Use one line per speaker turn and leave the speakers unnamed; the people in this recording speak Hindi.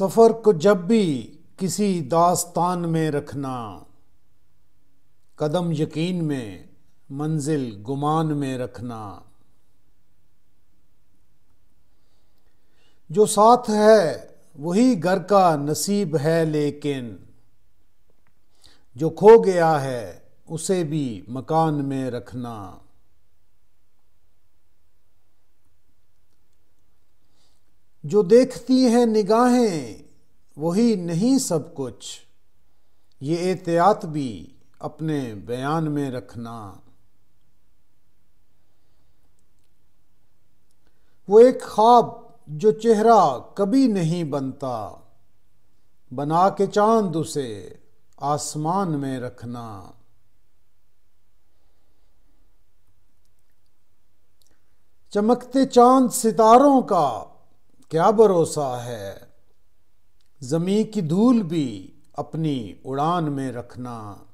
सफ़र को जब भी किसी दास्तान में रखना कदम यकीन में मंजिल गुमान में रखना जो साथ है वही घर का नसीब है लेकिन जो खो गया है उसे भी मकान में रखना जो देखती हैं निगाहें वही नहीं सब कुछ ये एहतियात भी अपने बयान में रखना वो एक ख्वाब जो चेहरा कभी नहीं बनता बना के चांद उसे आसमान में रखना चमकते चांद सितारों का क्या भरोसा है ज़मीं की धूल भी अपनी उड़ान में रखना